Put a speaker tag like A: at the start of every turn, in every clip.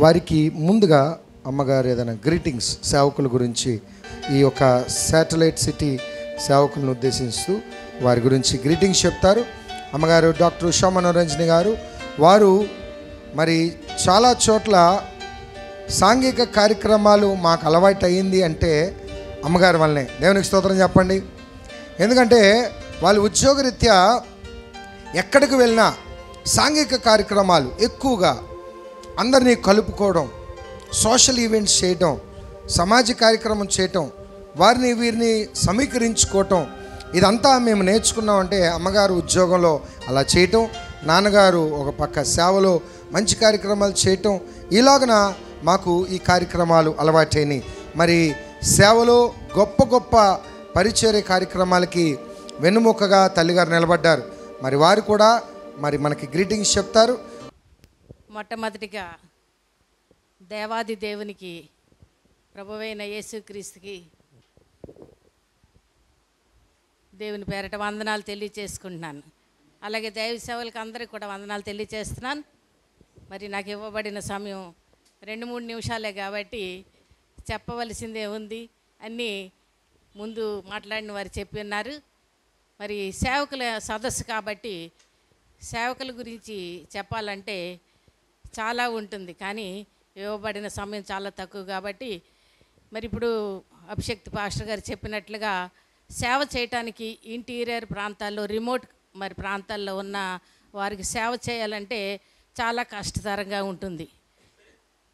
A: వారికి ముందుగా అమ్మగారు ఏదైనా గ్రీటింగ్స్ సేవకుల గురించి ఈ యొక్క శాటిలైట్ సిటీ సేవకులను ఉద్దేశిస్తూ వారి గురించి గ్రీటింగ్స్ చెప్తారు అమ్మగారు డాక్టర్ ఉషా మనోరంజని గారు వారు మరి చాలా చోట్ల సాంఘిక కార్యక్రమాలు మాకు అలవాటు అయ్యింది అంటే అమ్మగారి వల్లనే దేవునికి స్తోత్రం చెప్పండి ఎందుకంటే వాళ్ళు ఉద్యోగరీత్యా ఎక్కడికి వెళ్ళినా సాంఘిక కార్యక్రమాలు ఎక్కువగా అందరినీ కలుపుకోవడం సోషల్ ఈవెంట్స్ చేయటం సమాజ కార్యక్రమం చేయటం వారిని వీరిని సమీకరించుకోవటం ఇదంతా మేము నేర్చుకున్నామంటే అమ్మగారు ఉద్యోగంలో అలా చేయటం నాన్నగారు ఒక పక్క సేవలో మంచి కార్యక్రమాలు చేయటం ఈలాగున మాకు ఈ కార్యక్రమాలు అలవాటైనవి మరి సేవలో గొప్ప గొప్ప పరిచర్య కార్యక్రమాలకి వెన్నుముకగా తల్లిగారు నిలబడ్డారు మరి వారు కూడా మరి మనకి గ్రీటింగ్స్ చెప్తారు
B: మొట్టమొదటిగా దేవాది దేవునికి ప్రభువైన యేసుక్రీస్తుకి దేవుని పేరట వందనాలు తెలియచేసుకుంటున్నాను అలాగే దైవ సేవలకు అందరికీ కూడా వందనాలు తెలియచేస్తున్నాను మరి నాకు ఇవ్వబడిన సమయం రెండు మూడు నిమిషాలే కాబట్టి చెప్పవలసిందే ఉంది అని ముందు మాట్లాడిన వారు చెప్పి ఉన్నారు మరి సేవకుల సదస్సు కాబట్టి సేవకుల గురించి చెప్పాలంటే చాలా ఉంటుంది కానీ ఇవ్వబడిన సమయం చాలా తక్కువ కాబట్టి మరి ఇప్పుడు అభిషక్తి పాస్టర్ గారు చెప్పినట్లుగా సేవ చేయటానికి ఇంటీరియర్ ప్రాంతాల్లో రిమోట్ మరి ప్రాంతాల్లో ఉన్న వారికి సేవ చేయాలంటే చాలా కష్టతరంగా ఉంటుంది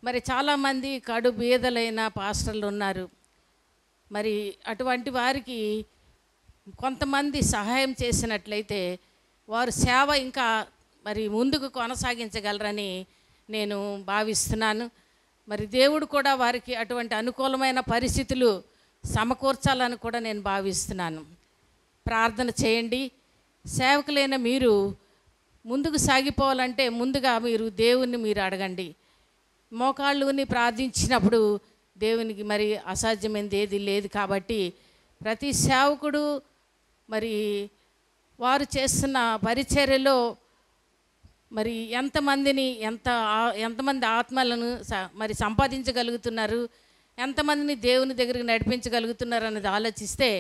B: మరి చాలామంది కడు బీదలైన పాస్టర్లు ఉన్నారు మరి అటువంటి వారికి కొంతమంది సహాయం చేసినట్లయితే వారు సేవ ఇంకా మరి ముందుకు కొనసాగించగలరని నేను భావిస్తున్నాను మరి దేవుడు కూడా వారికి అటువంటి అనుకూలమైన పరిస్థితులు సమకూర్చాలని కూడా నేను భావిస్తున్నాను ప్రార్థన చేయండి సేవకులైన మీరు ముందుకు సాగిపోవాలంటే ముందుగా మీరు దేవుణ్ణి మీరు అడగండి మోకాళ్ళుని ప్రార్థించినప్పుడు దేవునికి మరి అసాధ్యమైనది ఏది లేదు కాబట్టి ప్రతి సేవకుడు మరి వారు చేస్తున్న పరిచర్యలో మరి ఎంతమందిని ఎంత ఎంతమంది ఆత్మలను మరి సంపాదించగలుగుతున్నారు ఎంతమందిని దేవుని దగ్గరికి నడిపించగలుగుతున్నారు అనేది ఆలోచిస్తే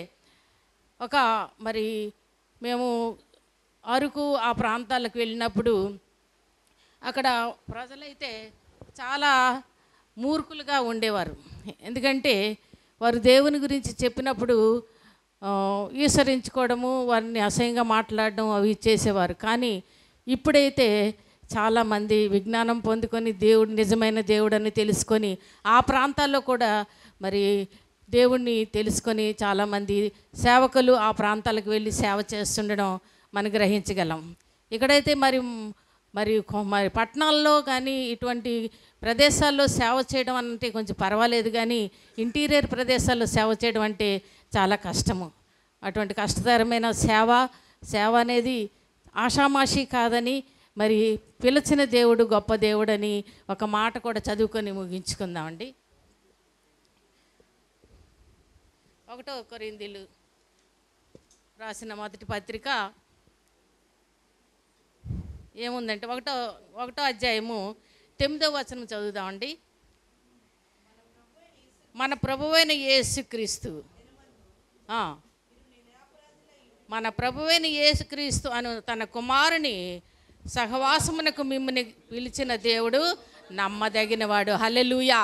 B: ఒక మరి మేము అరకు ఆ ప్రాంతాలకు వెళ్ళినప్పుడు అక్కడ ప్రజలైతే చాలా మూర్ఖులుగా ఉండేవారు ఎందుకంటే వారు దేవుని గురించి చెప్పినప్పుడు ఈసరించుకోవడము వారిని అసహ్యంగా మాట్లాడడం అవి చేసేవారు కానీ ఇప్పుడైతే చాలామంది విజ్ఞానం పొందుకొని దేవుడు నిజమైన దేవుడని తెలుసుకొని ఆ ప్రాంతాల్లో కూడా మరి దేవుణ్ణి తెలుసుకొని చాలామంది సేవకులు ఆ ప్రాంతాలకు వెళ్ళి సేవ చేస్తుండడం మనం గ్రహించగలం ఇక్కడైతే మరి మరి మరి పట్టణాల్లో కానీ ఇటువంటి ప్రదేశాల్లో సేవ చేయడం అంటే కొంచెం పర్వాలేదు కానీ ఇంటీరియర్ ప్రదేశాల్లో సేవ చేయడం అంటే చాలా కష్టము అటువంటి కష్టతరమైన సేవ సేవ అనేది ఆషామాషి కాదని మరి పిలిచిన దేవుడు గొప్ప దేవుడని ఒక మాట కూడా చదువుకొని ముగించుకుందామండి ఒకటో కొరిందిలు రాసిన మొదటి పత్రిక ఏముందంటే ఒకటో ఒకటో అధ్యాయము తొమ్మిదో వచనం చదువుదామండి మన ప్రభువైన యేసుక్రీస్తు మన ప్రభువైన యేసుక్రీస్తు అను తన కుమారుని సహవాసమునకు మిమ్మల్ని పిలిచిన దేవుడు నమ్మదగినవాడు హలెలుయా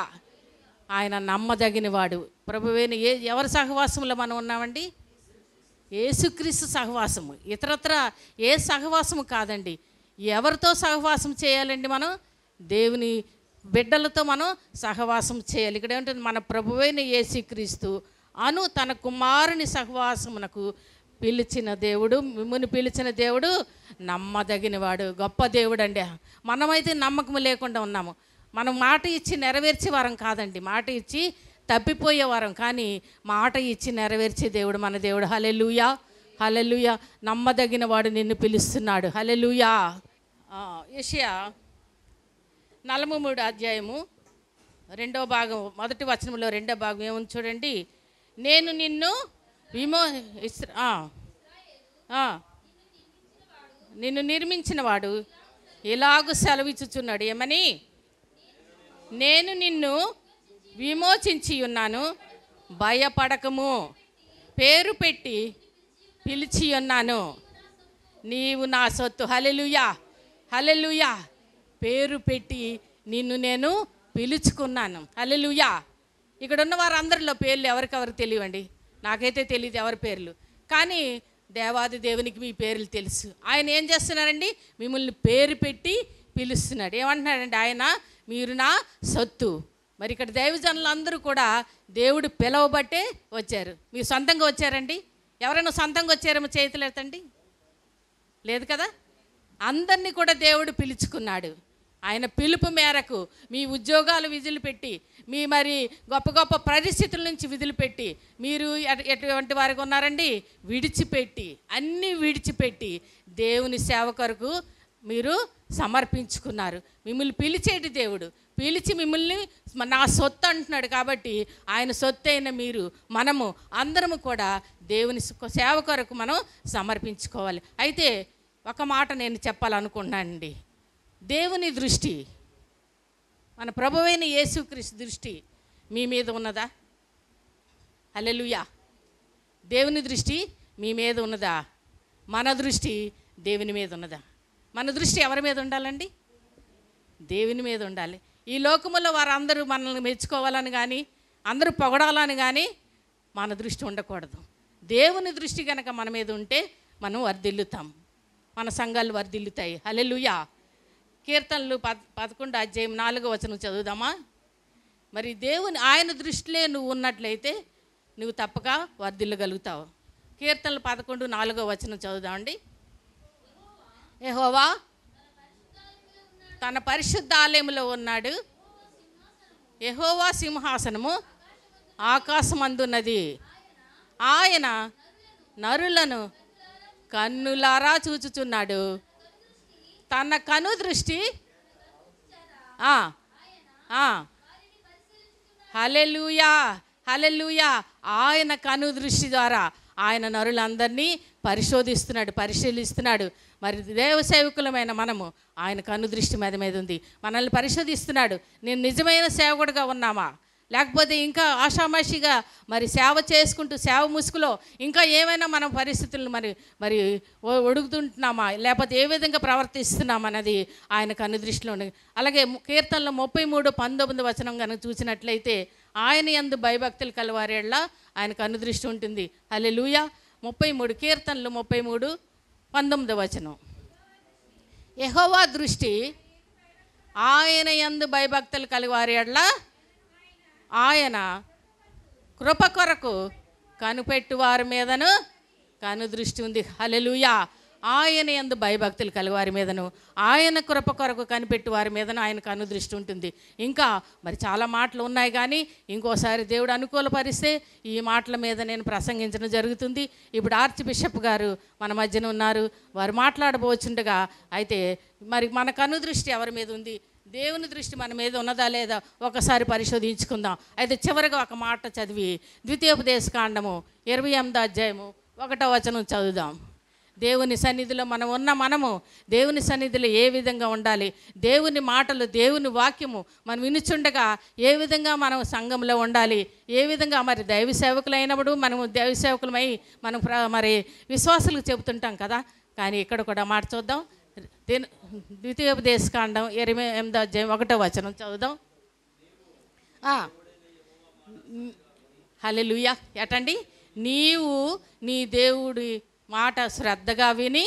B: ఆయన నమ్మదగినవాడు ప్రభువేని ఏ ఎవరి సహవాసంలో మనం ఉన్నామండి ఏసుక్రీస్తు సహవాసము ఇతరత్ర ఏ సహవాసము కాదండి ఎవరితో సహవాసం చేయాలండి మనం దేవుని బిడ్డలతో మనం సహవాసం చేయాలి ఇక్కడ ఏంటంటే మన ప్రభువైన ఏసుక్రీస్తు అను తన కుమారుని సహవాసమునకు పిలిచిన దేవుడు మిమ్మల్ని పిలిచిన దేవుడు నమ్మదగినవాడు గొప్ప దేవుడు అండి మనమైతే నమ్మకం లేకుండా ఉన్నాము మనం మాట ఇచ్చి నెరవేర్చే వారం కాదండి మాట ఇచ్చి తప్పిపోయే వరం కానీ మాట ఇచ్చి నెరవేర్చే దేవుడు మన దేవుడు హలే హలే లూయా నమ్మదగిన వాడు నిన్ను పిలుస్తున్నాడు హలే లూయా ఏషియా నలభై మూడు అధ్యాయము రెండో భాగం మొదటి వచనంలో రెండో భాగం ఏముంది చూడండి నేను నిన్ను విమో నిన్ను నిర్మించినవాడు సెలవు సెలవిచ్చుచున్నాడు ఏమని నేను నిన్ను విమోచించి ఉన్నాను భయపడకము పేరు పెట్టి పిలిచి ఉన్నాను నీవు నా సొత్తు హలెలుయా హలెలుయా పేరు పెట్టి నిన్ను నేను పిలుచుకున్నాను హలెలుయా ఇక్కడ ఉన్న వారందరిలో పేర్లు ఎవరికెవరు తెలియండి నాకైతే తెలియదు ఎవరి పేర్లు కానీ దేవాది దేవునికి మీ పేర్లు తెలుసు ఆయన ఏం చేస్తున్నారండి మిమ్మల్ని పేరు పెట్టి పిలుస్తున్నాడు ఏమంటున్నాడండి ఆయన మీరు నా సత్తు మరి ఇక్కడ దైవజనులందరూ కూడా దేవుడు పిలవబట్టే వచ్చారు మీరు సొంతంగా వచ్చారండి ఎవరైనా సొంతంగా వచ్చారేమో చేతులు ఎత్తండి లేదు కదా అందరినీ కూడా దేవుడు పిలుచుకున్నాడు ఆయన పిలుపు మేరకు మీ ఉద్యోగాలు విధులు పెట్టి మీ మరి గొప్ప గొప్ప పరిస్థితుల నుంచి విధులు పెట్టి మీరు ఎటువంటి వారికి ఉన్నారండి విడిచిపెట్టి అన్నీ విడిచిపెట్టి దేవుని సేవ కొరకు మీరు సమర్పించుకున్నారు మిమ్మల్ని పిలిచేటి దేవుడు పిలిచి మిమ్మల్ని నా సొత్తు అంటున్నాడు కాబట్టి ఆయన సొత్తు అయిన మీరు మనము అందరము కూడా దేవుని సేవ కొరకు మనం సమర్పించుకోవాలి అయితే ఒక మాట నేను చెప్పాలనుకున్నానండి దేవుని దృష్టి మన ప్రభువైన యేసుక్రీస్తు దృష్టి మీ మీద ఉన్నదా అలెలుయా దేవుని దృష్టి మీ మీద ఉన్నదా మన దృష్టి దేవుని మీద ఉన్నదా మన దృష్టి ఎవరి మీద ఉండాలండి దేవుని మీద ఉండాలి ఈ లోకములో వారందరూ మనల్ని మెచ్చుకోవాలని కానీ అందరూ పొగడాలని కానీ మన దృష్టి ఉండకూడదు దేవుని దృష్టి కనుక మన మీద ఉంటే మనం వర్ధిల్లుతాం మన సంఘాలు వర్ధిల్లుతాయి హలెలుయా కీర్తనలు పద్ పదకొండు అధ్యాయం నాలుగో వచనం చదువుదామా మరి దేవుని ఆయన దృష్టిలో నువ్వు ఉన్నట్లయితే నువ్వు తప్పక వర్ధిల్లగలుగుతావు కీర్తనలు పదకొండు నాలుగో వచనం చదువుదామండి ఏహోవా తన పరిశుద్ధ ఆలయంలో ఉన్నాడు ఎహోవా సింహాసనము ఆకాశమందున్నది ఆయన నరులను కన్నులారా చూచుచున్నాడు తన కను దృష్టి హలెలుయా హలెలుయా ఆయన కను దృష్టి ద్వారా ఆయన నరులందరినీ పరిశోధిస్తున్నాడు పరిశీలిస్తున్నాడు మరి దేవ సేవకులమైన మనము ఆయన కను దృష్టి మీద మీద ఉంది మనల్ని పరిశోధిస్తున్నాడు నేను నిజమైన సేవకుడిగా ఉన్నామా లేకపోతే ఇంకా ఆషామాషిగా మరి సేవ చేసుకుంటూ సేవ ముసుగులో ఇంకా ఏమైనా మనం పరిస్థితులను మరి మరి ఒడుగుతుంటున్నామా లేకపోతే ఏ విధంగా ప్రవర్తిస్తున్నామన్నది ఆయన కనుదృష్టిలో అలాగే కీర్తనలో ముప్పై మూడు పంతొమ్మిది వచనం కనుక చూసినట్లయితే ఆయన ఎందు భయభక్తులు కలవారేళ్ళ ఆయన కనుదృష్టి ఉంటుంది అలే లూయ ముప్పై మూడు కీర్తనలు ముప్పై మూడు పంతొమ్మిది వచనం యహోవా దృష్టి ఆయన ఎందు భయభక్తులు కలిగివారేళ్ళ ఆయన కృప కొరకు కనుపెట్టువారి మీదను కనుదృష్టి ఉంది హలెలుయా ఆయన ఎందు భయభక్తులు కలవారి మీదను ఆయన కృప కొరకు కనిపెట్టి వారి మీదను ఆయన కనుదృష్టి ఉంటుంది ఇంకా మరి చాలా మాటలు ఉన్నాయి కానీ ఇంకోసారి దేవుడు అనుకూలపరిస్తే ఈ మాటల మీద నేను ప్రసంగించడం జరుగుతుంది ఇప్పుడు ఆర్చ్ బిషప్ గారు మన మధ్యన ఉన్నారు వారు మాట్లాడబోచుండగా అయితే మరి మన కనుదృష్టి ఎవరి మీద ఉంది దేవుని దృష్టి మన మీద ఉన్నదా లేదా ఒకసారి పరిశోధించుకుందాం అయితే చివరిగా ఒక మాట చదివి ద్వితీయోపదేశ కాండము ఇరవై ఎనిమిది అధ్యాయము ఒకటో వచనం చదువుదాం దేవుని సన్నిధిలో మనం ఉన్న మనము దేవుని సన్నిధిలో ఏ విధంగా ఉండాలి దేవుని మాటలు దేవుని వాక్యము మనం వినుచుండగా ఏ విధంగా మనం సంఘంలో ఉండాలి ఏ విధంగా మరి దైవ సేవకులు అయినప్పుడు మనము దైవ సేవకులమై మనం మరి విశ్వాసులకు చెబుతుంటాం కదా కానీ ఇక్కడ కూడా మాట చూద్దాం దీని కాండం ఎనిమిది ఎనిమిది అధ్యాయం ఒకటో వచనం చదువుదాం హలే లూయా ఎటండి నీవు నీ దేవుడి మాట శ్రద్ధగా విని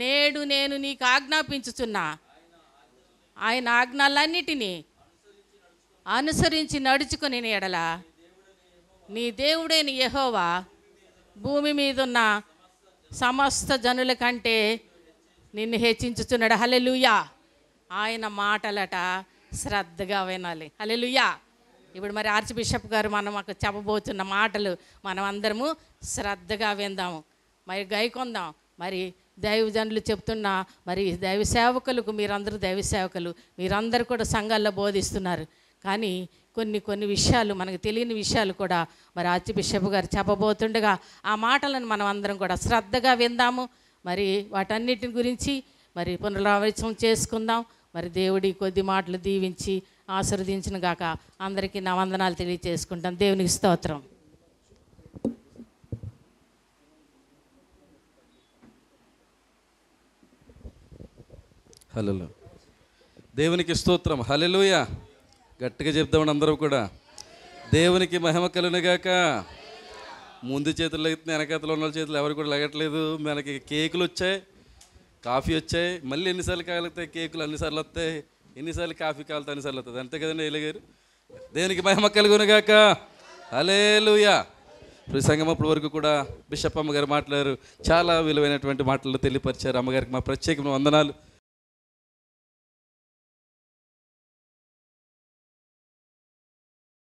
B: నేడు నేను నీకు ఆజ్ఞాపించుచున్నా ఆయన ఆజ్ఞలన్నిటినీ అనుసరించి నడుచుకుని ఎడల నీ దేవుడైన యహోవా భూమి మీదున్న సమస్త జనుల కంటే నిన్ను హెచ్చించుచున్నాడు హలెలుయా ఆయన మాటలట శ్రద్ధగా వినాలి హలెలుయా ఇప్పుడు మరి ఆర్చి బిషప్ గారు మనం మాకు చెప్పబోతున్న మాటలు మనం అందరము శ్రద్ధగా విందాము మరి గైకొందాం మరి దైవజనులు చెప్తున్న మరి దైవ సేవకులకు మీరందరూ దైవ సేవకులు మీరందరూ కూడా సంఘాల్లో బోధిస్తున్నారు కానీ కొన్ని కొన్ని విషయాలు మనకు తెలియని విషయాలు కూడా మరి ఆర్చి బిషప్ గారు చెప్పబోతుండగా ఆ మాటలను మనం అందరం కూడా శ్రద్ధగా విందాము మరి వాటన్నిటిని గురించి మరి పునరావచనం చేసుకుందాం మరి దేవుడి కొద్ది మాటలు దీవించి ఆశీర్వదించిన గాక అందరికీ నా వందనాలు తెలియచేసుకుంటాం దేవునికి స్తోత్రం
A: హలో దేవునికి స్తోత్రం హలెలుయ గట్టిగా చెప్దామని అందరూ కూడా దేవునికి మహిమ కలునిగాక ముందు చేతులు లెగుతుంది వెనకతలో ఉన్న చేతులు ఎవరు కూడా లెగట్లేదు మనకి కేకులు వచ్చాయి కాఫీ వచ్చాయి మళ్ళీ ఎన్నిసార్లు కాగలిగితే కేకులు అన్నిసార్లు వస్తాయి ఎన్నిసార్లు కాఫీ కాలుతాయి అన్నిసార్లు వస్తుంది అంతే కదండి ఎలిగారు దేనికి మహిమ కలుగునుగాక అలే ఇప్పుడు ప్రసంగం అప్పటి వరకు కూడా బిషప్ అమ్మగారు మాట్లాడారు చాలా విలువైనటువంటి మాటలు తెలియపరిచారు అమ్మగారికి మా ప్రత్యేకమైన వందనాలు